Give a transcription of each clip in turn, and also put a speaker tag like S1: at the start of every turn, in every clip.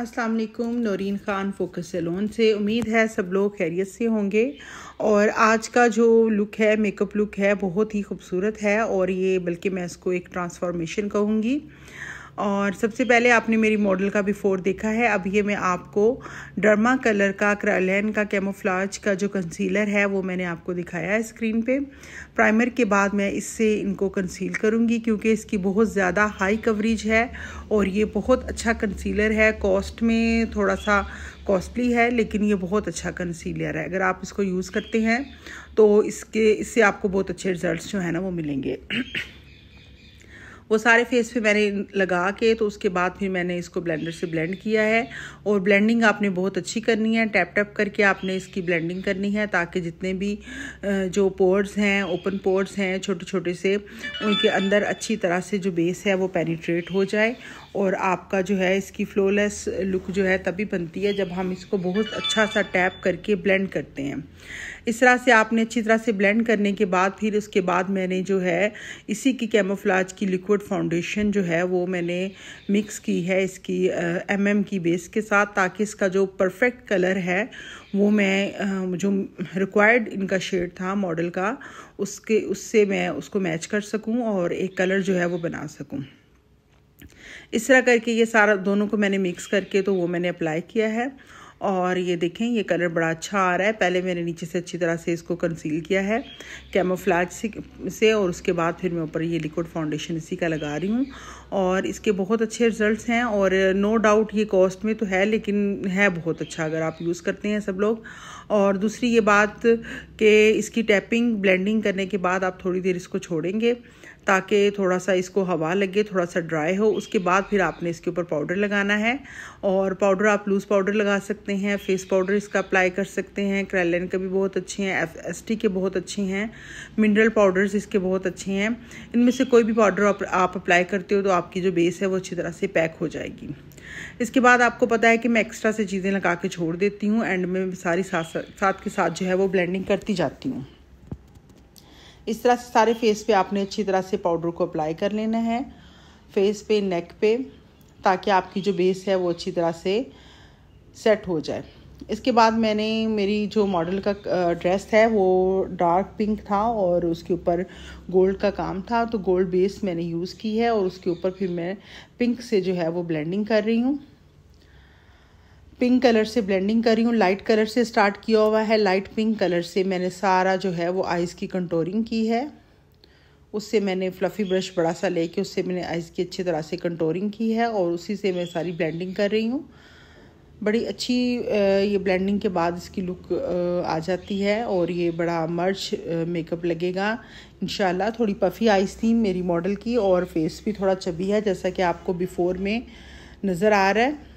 S1: अस्सलाम वालेकुम Naureen Khan focus salon से उम्मीद है सब लोग खैरियत से होंगे और आज का जो लुक है मेकअप लुक है बहुत ही खूबसूरत है और ये बल्कि मैं इसको एक ट्रांसफॉर्मेशन कहूँगी और सबसे पहले आपने मेरी मॉडल का बिफोर देखा है अब ये मैं आपको डर्मा कलर का क्रलैन का कैमोफ्लाज का जो कंसीलर है वो मैंने आपको दिखाया है स्क्रीन पे प्राइमर के बाद मैं इससे इनको कंसील करूँगी क्योंकि इसकी बहुत ज़्यादा हाई कवरेज है और ये बहुत अच्छा कंसीलर है कॉस्ट में थोड़ा सा कॉस्टली है लेकिन ये बहुत अच्छा कंसीलर है अगर आप इसको यूज़ करते हैं तो इसके इससे आपको बहुत अच्छे रिजल्ट जो है ना वो मिलेंगे वो सारे फेस पे मैंने लगा के तो उसके बाद फिर मैंने इसको ब्लेंडर से ब्लेंड किया है और ब्लेंडिंग आपने बहुत अच्छी करनी है टैप टैप करके आपने इसकी ब्लेंडिंग करनी है ताकि जितने भी जो पोर्स हैं ओपन पोर्स हैं छोटे छोटे से उनके अंदर अच्छी तरह से जो बेस है वो पेनीट्रेट हो जाए और आपका जो है इसकी फ्लोलेस लुक जो है तभी बनती है जब हम इसको बहुत अच्छा सा टैप करके ब्लेंड करते हैं इस तरह से आपने अच्छी तरह से ब्लेंड करने के बाद फिर उसके बाद मैंने जो है इसी की कैमोफ्लाज की लिक्विड फाउंडेशन जो है वो मैंने मिक्स की है इसकी एम एम की बेस के साथ ताकि इसका जो परफेक्ट कलर है वो मैं जो रिक्वायर्ड इनका शेड था मॉडल का उसके उससे मैं उसको मैच कर सकूँ और एक कलर जो है वो बना सकूँ इस तरह करके ये सारा दोनों को मैंने मिक्स करके तो वो मैंने अप्लाई किया है और ये देखें ये कलर बड़ा अच्छा आ रहा है पहले मैंने नीचे से अच्छी तरह से इसको कंसील किया है कैमोफ्लाज से और उसके बाद फिर मैं ऊपर ये लिक्विड फाउंडेशन इसी का लगा रही हूँ और इसके बहुत अच्छे रिजल्ट्स हैं और नो डाउट ये कॉस्ट में तो है लेकिन है बहुत अच्छा अगर आप यूज़ करते हैं सब लोग और दूसरी ये बात कि इसकी टैपिंग ब्लेंडिंग करने के बाद आप थोड़ी देर इसको छोड़ेंगे ताकि थोड़ा सा इसको हवा लगे थोड़ा सा ड्राई हो उसके बाद फिर आपने इसके ऊपर पाउडर लगाना है और पाउडर आप लूज़ पाउडर लगा सकते हैं फेस पाउडर इसका अप्लाई कर सकते हैं क्रेलन के भी बहुत अच्छे हैं एफ एस टी के बहुत अच्छे हैं मिनरल पाउडर्स इसके बहुत अच्छे हैं इनमें से कोई भी पाउडर आप, आप अप्लाई करते हो तो आपकी जो बेस है वो अच्छी तरह से पैक हो जाएगी इसके बाद आपको पता है कि मैं एक्स्ट्रा से चीज़ें लगा के छोड़ देती हूँ एंड में सारी साथ साथ के साथ जो है वो ब्लेंडिंग करती जाती हूँ इस तरह से सारे फेस पे आपने अच्छी तरह से पाउडर को अप्लाई कर लेना है फेस पे नेक पे ताकि आपकी जो बेस है वो अच्छी तरह से सेट हो जाए इसके बाद मैंने मेरी जो मॉडल का ड्रेस है वो डार्क पिंक था और उसके ऊपर गोल्ड का काम था तो गोल्ड बेस मैंने यूज़ की है और उसके ऊपर फिर मैं पिंक से जो है वो ब्लेंडिंग कर रही हूँ पिंक कलर से ब्लेंडिंग कर रही हूँ लाइट कलर से स्टार्ट किया हुआ है लाइट पिंक कलर से मैंने सारा जो है वो आइज़ की कंटोरिंग की है उससे मैंने फ्लफ़ी ब्रश बड़ा सा लेके उससे मैंने आइज़ की अच्छी तरह से कंटोरिंग की है और उसी से मैं सारी ब्लेंडिंग कर रही हूँ बड़ी अच्छी ये ब्लेंडिंग के बाद इसकी लुक आ जाती है और ये बड़ा मर्च मेकअप लगेगा इन थोड़ी पफ़ी आइज़ थी मेरी मॉडल की और फेस भी थोड़ा चबी है जैसा कि आपको बिफ़ोर में नज़र आ रहा है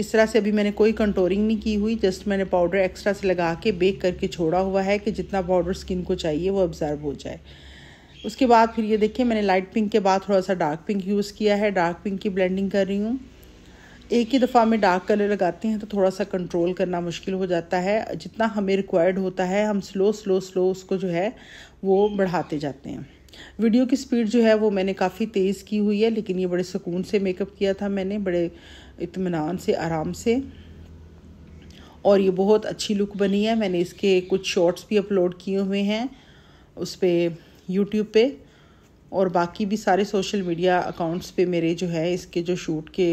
S1: इस तरह से अभी मैंने कोई कंटोरिंग नहीं की हुई जस्ट मैंने पाउडर एक्स्ट्रा से लगा के बेक करके छोड़ा हुआ है कि जितना पाउडर स्किन को चाहिए वो ऑब्ज़र्व हो जाए उसके बाद फिर ये देखिए मैंने लाइट पिंक के बाद थोड़ा सा डार्क पिंक यूज़ किया है डार्क पिंक की ब्लेंडिंग कर रही हूँ एक ही दफ़ा में डार्क कलर लगाते हैं तो थोड़ा सा कंट्रोल करना मुश्किल हो जाता है जितना हमें रिक्वायर्ड होता है हम स्लो स्लो स्लो उसको जो है वो बढ़ाते जाते हैं वीडियो की स्पीड जो है वो मैंने काफ़ी तेज़ की हुई है लेकिन ये बड़े सुकून से मेकअप किया था मैंने बड़े इतमान से आराम से और ये बहुत अच्छी लुक बनी है मैंने इसके कुछ शॉर्ट्स भी अपलोड किए हुए हैं उस पर यूट्यूब पे और बाकी भी सारे सोशल मीडिया अकाउंट्स पे मेरे जो है इसके जो शूट के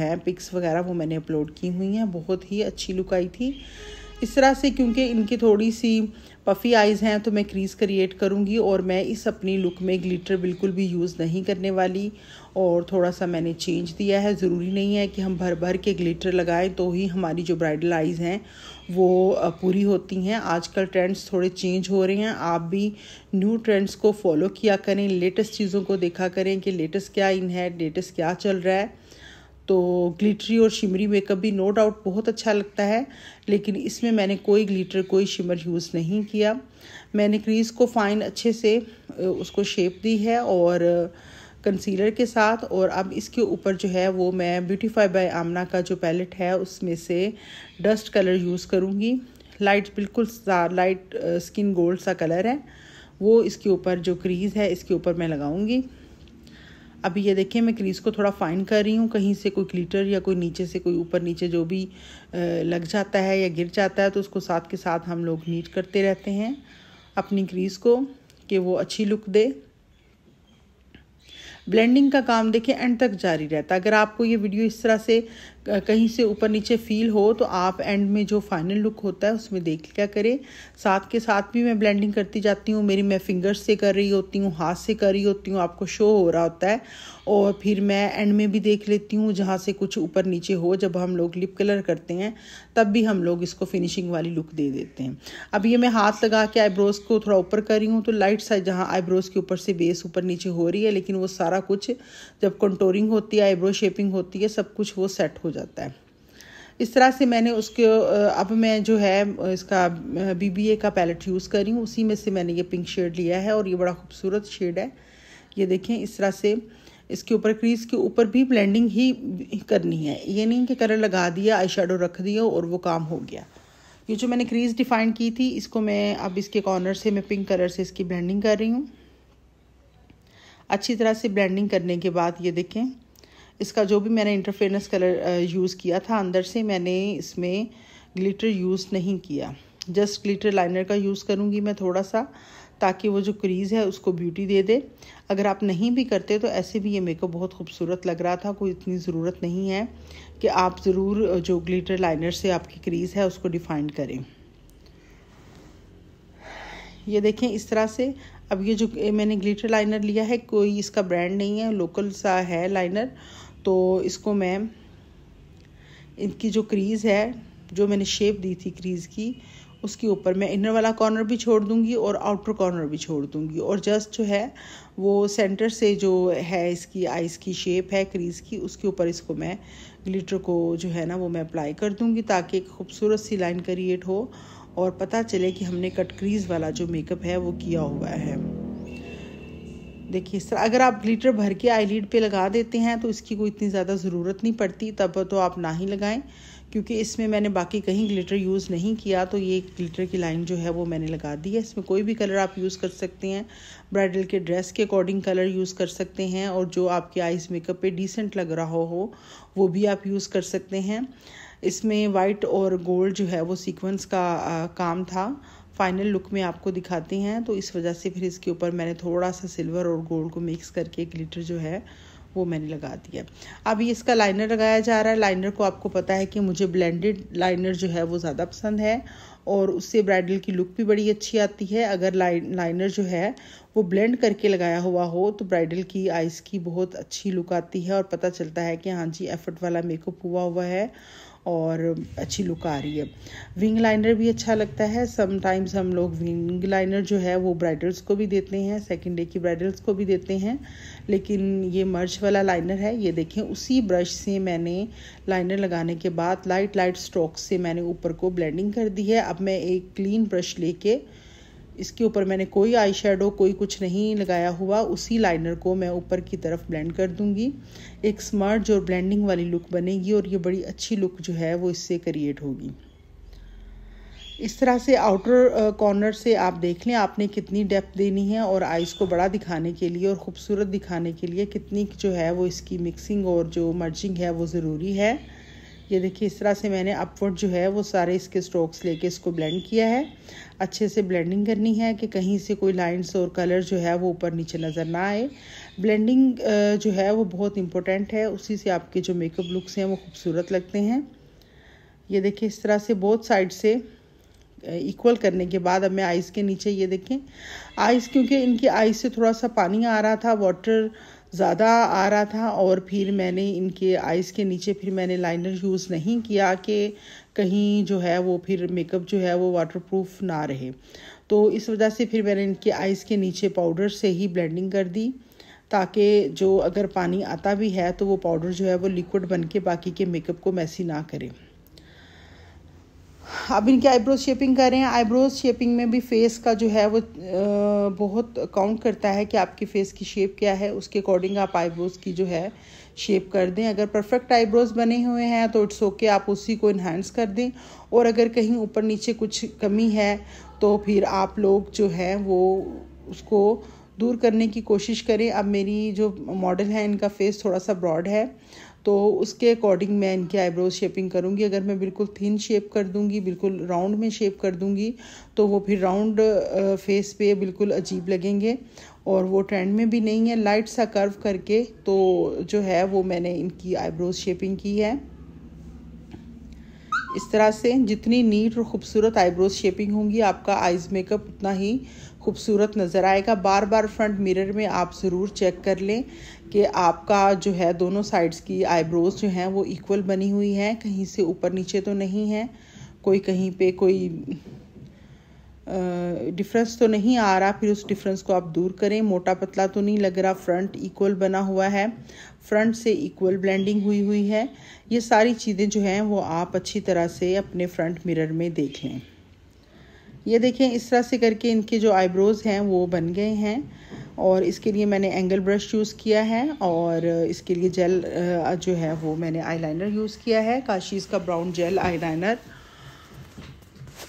S1: हैं पिक्स वगैरह वो मैंने अपलोड की हुई हैं बहुत ही अच्छी लुक आई थी इस तरह से क्योंकि इनकी थोड़ी सी पफ़ी आइज़ हैं तो मैं क्रीज़ क्रिएट करूँगी और मैं इस अपनी लुक में ग्लिटर बिल्कुल भी यूज़ नहीं करने वाली और थोड़ा सा मैंने चेंज दिया है ज़रूरी नहीं है कि हम भर भर के ग्लिटर लगाएं तो ही हमारी जो ब्राइडल आइज़ हैं वो पूरी होती हैं आजकल ट्रेंड्स थोड़े चेंज हो रहे हैं आप भी न्यू ट्रेंड्स को फॉलो किया करें लेटेस्ट चीज़ों को देखा करें कि लेटेस्ट क्या इन है लेटेस्ट क्या चल रहा है तो ग्लिटरी और शिमरी मेकअप भी नो डाउट बहुत अच्छा लगता है लेकिन इसमें मैंने कोई ग्लिटर कोई शिमर यूज़ नहीं किया मैंने क्रीज़ को फाइन अच्छे से उसको शेप दी है और कंसीलर के साथ और अब इसके ऊपर जो है वो मैं ब्यूटीफाई बाय आमना का जो पैलेट है उसमें से डस्ट कलर यूज़ करूँगी लाइट बिल्कुल सा लाइट स्किन गोल्ड सा कलर है वो इसके ऊपर जो क्रीज़ है इसके ऊपर मैं लगाऊंगी अभी ये देखें मैं क्रीज़ को थोड़ा फाइन कर रही हूँ कहीं से कोई ग्लिटर या कोई नीचे से कोई ऊपर नीचे जो भी लग जाता है या गिर जाता है तो उसको साथ के साथ हम लोग नीट करते रहते हैं अपनी क्रीज़ को कि वो अच्छी लुक दे ब्लेंडिंग का काम देखिए एंड तक जारी रहता है अगर आपको ये वीडियो इस तरह से कहीं से ऊपर नीचे फील हो तो आप एंड में जो फाइनल लुक होता है उसमें देख क्या करें साथ के साथ भी मैं ब्लेंडिंग करती जाती हूँ मेरी मैं फिंगर्स से कर रही होती हूँ हाथ से कर रही होती हूँ आपको शो हो रहा होता है और फिर मैं एंड में भी देख लेती हूँ जहाँ से कुछ ऊपर नीचे हो जब हम लोग लिप कलर करते हैं तब भी हम लोग इसको फिनिशिंग वाली लुक दे देते हैं अब ये मैं हाथ लगा के आईब्रोज़ को थोड़ा ऊपर कर रही हूँ तो लाइट साइड जहाँ आईब्रोज़ के ऊपर से बेस ऊपर नीचे हो रही है लेकिन वो सारा कुछ जब कंटोरिंग होती है आईब्रो शेपिंग होती है सब कुछ वो सेट हो जाता है इस तरह से मैंने उसके अब मैं जो है इसका बीबीए का पैलेट यूज़ कर रही हूँ उसी में से मैंने ये पिंक शेड लिया है और ये बड़ा खूबसूरत शेड है ये देखें इस तरह से इसके ऊपर क्रीज के ऊपर भी ब्लेंडिंग ही करनी है ये नहीं कि कलर लगा दिया आई रख दिया और वो काम हो गया ये जो मैंने क्रीज डिफाइन की थी इसको मैं अब इसके कॉर्नर से मैं पिंक कलर से इसकी ब्लेंडिंग कर रही हूँ अच्छी तरह से ब्लेंडिंग करने के बाद ये देखें इसका जो भी मैंने इंटरफेरेंस कलर यूज़ किया था अंदर से मैंने इसमें ग्लिटर यूज़ नहीं किया जस्ट ग्लिटर लाइनर का यूज़ करूँगी मैं थोड़ा सा ताकि वो जो क्रीज़ है उसको ब्यूटी दे दे अगर आप नहीं भी करते तो ऐसे भी ये मेकअप बहुत खूबसूरत लग रहा था कोई इतनी ज़रूरत नहीं है कि आप ज़रूर uh, जो ग्लिटर लाइनर से आपकी क्रीज़ है उसको डिफ़ाइन करें ये देखें इस तरह से अब ये जो मैंने ग्लिटर लाइनर लिया है कोई इसका ब्रांड नहीं है लोकल सा है लाइनर तो इसको मैं इनकी जो क्रीज़ है जो मैंने शेप दी थी क्रीज़ की उसके ऊपर मैं इनर वाला कॉर्नर भी छोड़ दूंगी और आउटर कॉर्नर भी छोड़ दूंगी और जस्ट जो है वो सेंटर से जो है इसकी आइस की शेप है क्रीज़ की उसके ऊपर इसको मैं ग्लिटर को जो है ना वो मैं अप्लाई कर दूंगी ताकि एक खूबसूरत सी लाइन क्रिएट हो और पता चले कि हमने कट क्रीज़ वाला जो मेकअप है वो किया हुआ है देखिए इस तरह अगर आप ग्लिटर भर के आई लीड पर लगा देते हैं तो इसकी कोई इतनी ज़्यादा ज़रूरत नहीं पड़ती तब तो आप ना ही लगाएं क्योंकि इसमें मैंने बाकी कहीं ग्लिटर यूज़ नहीं किया तो ये ग्लिटर की लाइन जो है वो मैंने लगा दी है इसमें कोई भी कलर आप यूज़ कर सकते हैं ब्राइडल के ड्रेस के अकॉर्डिंग कलर यूज़ कर सकते हैं और जो आपके आइज़ मेकअप पे डिसेंट लग रहा हो वो भी आप यूज़ कर सकते हैं इसमें वाइट और गोल्ड जो है वो सीक्वेंस का आ, काम था फाइनल लुक में आपको दिखाती हैं तो इस वजह से फिर इसके ऊपर मैंने थोड़ा सा सिल्वर और गोल्ड को मिक्स करके एक लीटर जो है वो मैंने लगा दिया अब ये इसका लाइनर लगाया जा रहा है लाइनर को आपको पता है कि मुझे ब्लेंडेड लाइनर जो है वो ज़्यादा पसंद है और उससे ब्राइडल की लुक भी बड़ी अच्छी आती है अगर लाइन लाइनर जो है वो ब्लेंड करके लगाया हुआ हो तो ब्राइडल की आइज़ की बहुत अच्छी लुक आती है और पता चलता है कि हाँ जी एफर्ट वाला मेकअप हुआ हुआ है और अच्छी लुक आ रही है विंग लाइनर भी अच्छा लगता है समटाइम्स हम लोग विंग लाइनर जो है वो ब्राइडल्स को भी देते हैं सेकेंड डे की ब्राइडल्स को भी देते हैं लेकिन ये मर्च वाला लाइनर है ये देखें उसी ब्रश से मैंने लाइनर लगाने के बाद लाइट लाइट स्ट्रोक से मैंने ऊपर को ब्लेंडिंग कर दी है अब मैं एक क्लीन ब्रश लेके इसके ऊपर मैंने कोई आई शेडो कोई कुछ नहीं लगाया हुआ उसी लाइनर को मैं ऊपर की तरफ ब्लेंड कर दूंगी एक स्मार्ट जो ब्लेंडिंग वाली लुक बनेगी और ये बड़ी अच्छी लुक जो है वो इससे क्रिएट होगी इस तरह से आउटर कॉर्नर से आप देख लें आपने कितनी डेप्थ देनी है और आइज़ को बड़ा दिखाने के लिए और ख़ूबसूरत दिखाने के लिए कितनी जो है वो इसकी मिक्सिंग और जो मर्जिंग है वो ज़रूरी है ये देखिए इस तरह से मैंने अपवर्ड जो है वो सारे इसके स्ट्रोक्स लेके इसको ब्लेंड किया है अच्छे से ब्लेंडिंग करनी है कि कहीं से कोई लाइंस और कलर जो है वो ऊपर नीचे नज़र ना आए ब्लेंडिंग जो है वो बहुत इंपॉर्टेंट है उसी से आपके जो मेकअप लुक्स हैं वो खूबसूरत लगते हैं ये देखिए इस तरह से बहुत साइड से इक्वल करने के बाद अब मैं आइस के नीचे ये देखें आइस क्योंकि इनकी आइस से थोड़ा सा पानी आ रहा था वाटर ज़्यादा आ रहा था और फिर मैंने इनके आइस के नीचे फिर मैंने लाइनर यूज़ नहीं किया कि कहीं जो है वो फिर मेकअप जो है वो वाटरप्रूफ ना रहे तो इस वजह से फिर मैंने इनके आइस के नीचे पाउडर से ही ब्लेंडिंग कर दी ताकि जो अगर पानी आता भी है तो वो पाउडर जो है वो लिक्विड बन के बाकी के मेकअप को मैसी ना करें अब इनकी आईब्रोज शेपिंग करें आईब्रोज शेपिंग में भी फेस का जो है वो बहुत काउंट करता है कि आपकी फेस की शेप क्या है उसके अकॉर्डिंग आप आईब्रोज की जो है शेप कर दें अगर परफेक्ट आईब्रोज बने हुए हैं तो इट्स ओके आप उसी को इन्हांस कर दें और अगर कहीं ऊपर नीचे कुछ कमी है तो फिर आप लोग जो है वो उसको दूर करने की कोशिश करें अब मेरी जो मॉडल है इनका फेस थोड़ा सा ब्रॉड है तो उसके अकॉर्डिंग मैं इनके आईब्रोज शेपिंग करूँगी अगर मैं बिल्कुल थिन शेप कर दूँगी बिल्कुल राउंड में शेप कर दूँगी तो वो फिर राउंड फेस पे बिल्कुल अजीब लगेंगे और वो ट्रेंड में भी नहीं है लाइट सा कर्व करके तो जो है वो मैंने इनकी आईब्रोज शेपिंग की है इस तरह से जितनी नीट और ख़ूबसूरत आईब्रोज शेपिंग होंगी आपका आइज़ मेकअप उतना ही खूबसूरत नज़र आएगा बार बार फ्रंट मिरर में आप ज़रूर चेक कर लें कि आपका जो है दोनों साइड्स की आईब्रोज जो हैं वो इक्वल बनी हुई हैं कहीं से ऊपर नीचे तो नहीं है कोई कहीं पे कोई डिफरेंस तो नहीं आ रहा फिर उस डिफरेंस को आप दूर करें मोटा पतला तो नहीं लग रहा फ्रंट इक्वल बना हुआ है फ्रंट से इक्वल ब्लेंडिंग हुई हुई है ये सारी चीज़ें जो हैं वो आप अच्छी तरह से अपने फ्रंट मिरर में देख लें ये देखें इस तरह से करके इनके जो आईब्रोज़ हैं वो बन गए हैं और इसके लिए मैंने एंगल ब्रश यूज़ किया है और इसके लिए जेल जो है वो मैंने आईलाइनर यूज़ किया है काशीज़ का ब्राउन जेल आईलाइनर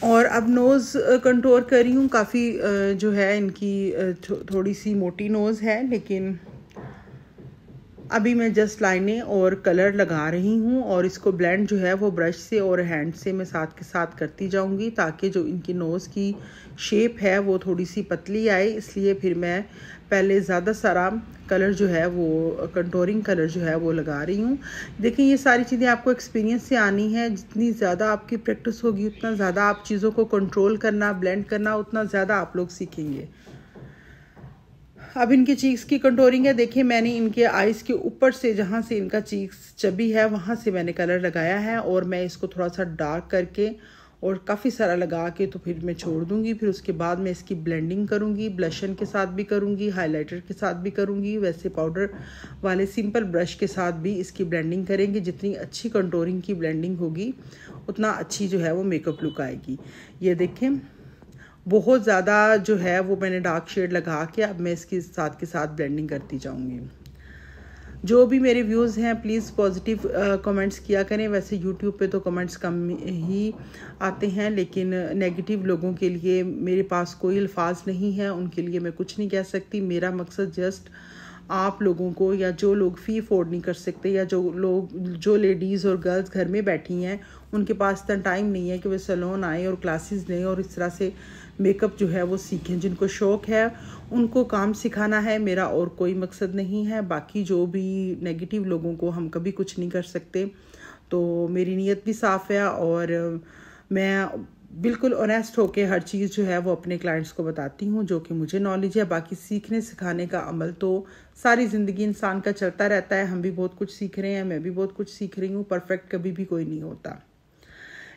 S1: और अब नोज़ कंट्रोल कर रही हूँ काफ़ी जो है इनकी थोड़ी सी मोटी नोज़ है लेकिन अभी मैं जस्ट लाइनें और कलर लगा रही हूँ और इसको ब्लेंड जो है वो ब्रश से और हैंड से मैं साथ के साथ करती जाऊँगी ताकि जो इनकी नोज़ की शेप है वो थोड़ी सी पतली आए इसलिए फिर मैं पहले ज़्यादा सारा कलर जो है वो कंटोरिंग कलर जो है वो लगा रही हूँ देखिए ये सारी चीज़ें आपको एक्सपीरियंस से आनी है जितनी ज़्यादा आपकी प्रैक्टिस होगी उतना ज़्यादा आप चीज़ों को कंट्रोल करना ब्लेंड करना उतना ज़्यादा आप लोग सीखेंगे अब इनके चीक्स की कंटोरिंग है देखिए मैंने इनके आइज़ के ऊपर से जहाँ से इनका चीक्स चबी है वहाँ से मैंने कलर लगाया है और मैं इसको थोड़ा सा डार्क करके और काफ़ी सारा लगा के तो फिर मैं छोड़ दूंगी फिर उसके बाद मैं इसकी ब्लेंडिंग करूंगी ब्लशन के साथ भी करूंगी हाइलाइटर के साथ भी करूंगी वैसे पाउडर वाले सिंपल ब्रश के साथ भी इसकी ब्लेंडिंग करेंगे जितनी अच्छी कंटोरिंग की ब्लेंडिंग होगी उतना अच्छी जो है वो मेकअप लुक आएगी ये देखें बहुत ज़्यादा जो है वो मैंने डार्क शेड लगा के अब मैं इसके साथ के साथ ब्लेंडिंग करती जाऊँगी जो भी मेरे व्यूज़ हैं प्लीज़ पॉजिटिव कमेंट्स किया करें वैसे यूट्यूब पे तो कमेंट्स कम ही आते हैं लेकिन नेगेटिव लोगों के लिए मेरे पास कोई अल्फाज नहीं है उनके लिए मैं कुछ नहीं कह सकती मेरा मकसद जस्ट आप लोगों को या जो लोग फ़ी अफोर्ड नहीं कर सकते या जो लोग जो लेडीज़ और गर्ल्स घर में बैठी हैं उनके पास इतना टाइम नहीं है कि वे सलोन आएँ और क्लासेस लें और इस तरह से मेकअप जो है वो सीखें जिनको शौक़ है उनको काम सिखाना है मेरा और कोई मकसद नहीं है बाकी जो भी नेगेटिव लोगों को हम कभी कुछ नहीं कर सकते तो मेरी नीयत भी साफ़ है और मैं बिल्कुल ऑनेस्ट होके हर चीज़ जो है वो अपने क्लाइंट्स को बताती हूँ जो कि मुझे नॉलेज है बाकी सीखने सिखाने का अमल तो सारी ज़िंदगी इंसान का चलता रहता है हम भी बहुत कुछ सीख रहे हैं मैं भी बहुत कुछ सीख रही हूँ परफेक्ट कभी भी कोई नहीं होता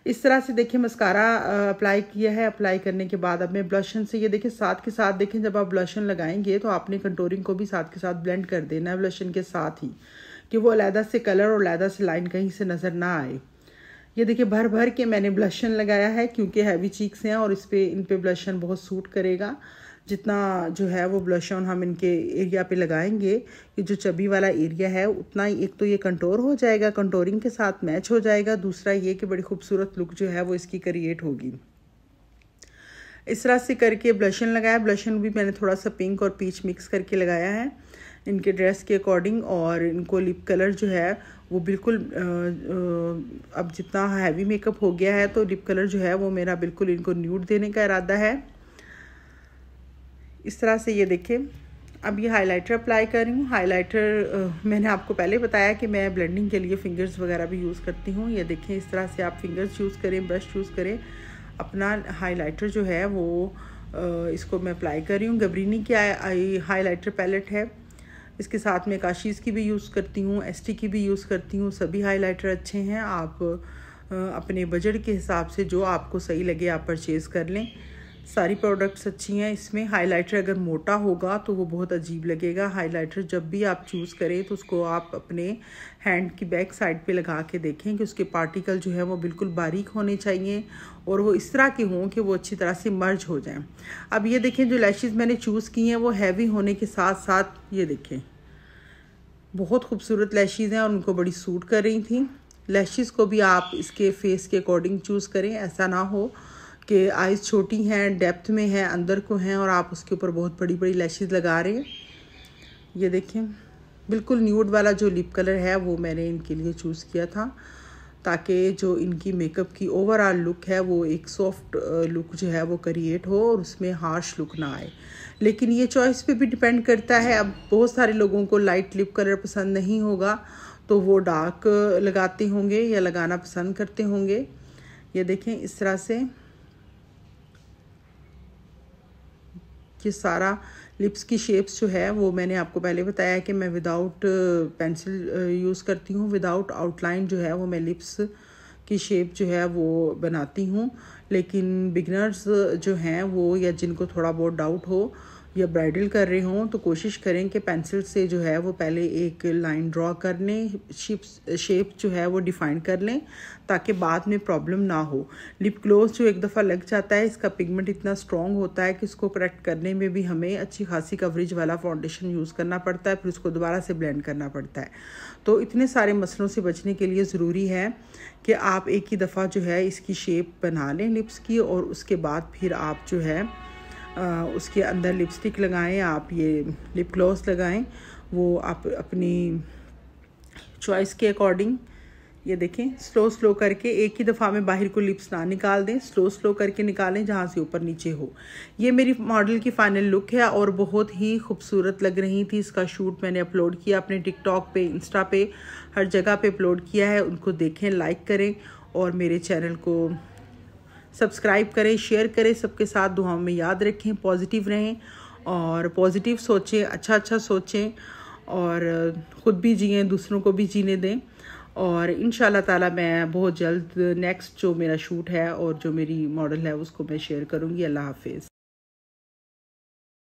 S1: इस तरह से देखिए मस्कारा अप्लाई किया है अप्लाई करने के बाद अब मैं ब्लशन से ये देखिए साथ के साथ देखें जब आप ब्लशन लगाएंगे तो आपने कंटोरिंग को भी साथ के साथ ब्लेंड कर देना है ब्लशन के साथ ही कि वो अलहदा से कलर और अलहदा से लाइन कहीं से नज़र ना आए ये देखिए भर भर के मैंने ब्लशन लगाया है क्योंकि हैवी चीक्स हैं और इस पर इन पर ब्लशन बहुत सूट करेगा जितना जो है वो ब्लश ऑन हम इनके एरिया पे लगाएंगे कि जो चबी वाला एरिया है उतना ही एक तो ये कंटोर हो जाएगा कंटोरिंग के साथ मैच हो जाएगा दूसरा ये कि बड़ी खूबसूरत लुक जो है वो इसकी क्रिएट होगी इस तरह से करके ब्लशन लगाया ब्लशन भी मैंने थोड़ा सा पिंक और पीच मिक्स करके लगाया है इनके ड्रेस के अकॉर्डिंग और इनको लिप कलर जो है वो बिल्कुल अब जितना हैवी मेकअप हो गया है तो लिप कलर जो है वो मेरा बिल्कुल इनको न्यूट देने का इरादा है इस तरह से ये देखें अब ये हाइलाइटर अप्लाई कर रही हूँ हाइलाइटर मैंने आपको पहले बताया कि मैं ब्लेंडिंग के लिए फिंगर्स वगैरह भी यूज़ करती हूँ ये देखें इस तरह से आप फिंगर्स यूज़ करें ब्रश यूज़ करें अपना हाइलाइटर जो है वो इसको मैं अप्लाई कर रही हूँ गबरीनी की हाइलाइटर पैलेट है इसके साथ में काशीज़ की भी यूज़ करती हूँ टी की भी यूज़ करती हूँ सभी हाइलाइटर अच्छे हैं आप अपने बजट के हिसाब से जो आपको सही लगे आप परचेज़ कर लें सारी प्रोडक्ट्स अच्छी हैं इसमें हाइलाइटर अगर मोटा होगा तो वो बहुत अजीब लगेगा हाइलाइटर जब भी आप चूज़ करें तो उसको आप अपने हैंड की बैक साइड पे लगा के देखें कि उसके पार्टिकल जो है वो बिल्कुल बारीक होने चाहिए और वो इस तरह के हों कि वो अच्छी तरह से मर्ज हो जाएं अब ये देखें जो लैशेज़ मैंने चूज़ की हैं वो हैवी होने के साथ साथ ये देखें बहुत खूबसूरत लैशेज़ हैं और उनको बड़ी सूट कर रही थी लैशेज़ को भी आप इसके फेस के अकॉर्डिंग चूज़ करें ऐसा ना हो कि आइज़ छोटी हैं डेप्थ में है अंदर को हैं और आप उसके ऊपर बहुत बड़ी बड़ी लैशेज़ लगा रहे हैं ये देखें बिल्कुल न्यूड वाला जो लिप कलर है वो मैंने इनके लिए चूज़ किया था ताकि जो इनकी मेकअप की ओवरऑल लुक है वो एक सॉफ्ट लुक जो है वो क्रिएट हो और उसमें हार्श लुक ना आए लेकिन ये चॉइस पे भी डिपेंड करता है अब बहुत सारे लोगों को लाइट लिप कलर पसंद नहीं होगा तो वो डार्क लगाते होंगे या लगाना पसंद करते होंगे ये देखें इस तरह से कि सारा लिप्स की शेप्स जो है वो मैंने आपको पहले बताया कि मैं विदाउट पेंसिल यूज़ करती हूँ विदाउट आउटलाइन जो है वो मैं लिप्स की शेप जो है वो बनाती हूँ लेकिन बिगनर्स जो हैं वो या जिनको थोड़ा बहुत डाउट हो या ब्राइडल कर रहे हों तो कोशिश करें कि पेंसिल से जो है वो पहले एक लाइन ड्रॉ कर लें शेप शेप जो है वो डिफ़ाइन कर लें ताकि बाद में प्रॉब्लम ना हो लिप ग्लोस जो एक दफ़ा लग जाता है इसका पिगमेंट इतना स्ट्रॉन्ग होता है कि इसको करेक्ट करने में भी हमें अच्छी खासी कवरेज वाला फाउंडेशन यूज़ करना पड़ता है फिर उसको दोबारा से ब्लेंड करना पड़ता है तो इतने सारे मसलों से बचने के लिए ज़रूरी है कि आप एक ही दफ़ा जो है इसकी शेप बना लें लिप्स की और उसके बाद फिर आप जो है उसके अंदर लिपस्टिक लगाएं आप ये लिप ग्लॉस लगाएं वो आप अपनी चॉइस के अकॉर्डिंग ये देखें स्लो स्लो करके एक ही दफ़ा में बाहर को लिप्स ना निकाल दें स्लो स्लो करके निकालें जहाँ से ऊपर नीचे हो ये मेरी मॉडल की फाइनल लुक है और बहुत ही खूबसूरत लग रही थी इसका शूट मैंने अपलोड किया अपने टिकटॉक पे इंस्टा पे हर जगह पे अपलोड किया है उनको देखें लाइक करें और मेरे चैनल को सब्सक्राइब करें शेयर करें सबके साथ दुआओं में याद रखें पॉजिटिव रहें और पॉजिटिव सोचें अच्छा अच्छा सोचें और ख़ुद भी जिए दूसरों को भी जीने दें और इन ताला मैं बहुत जल्द नेक्स्ट जो मेरा शूट है और जो मेरी मॉडल है उसको मैं शेयर करूँगी अल्लाह हाफिज़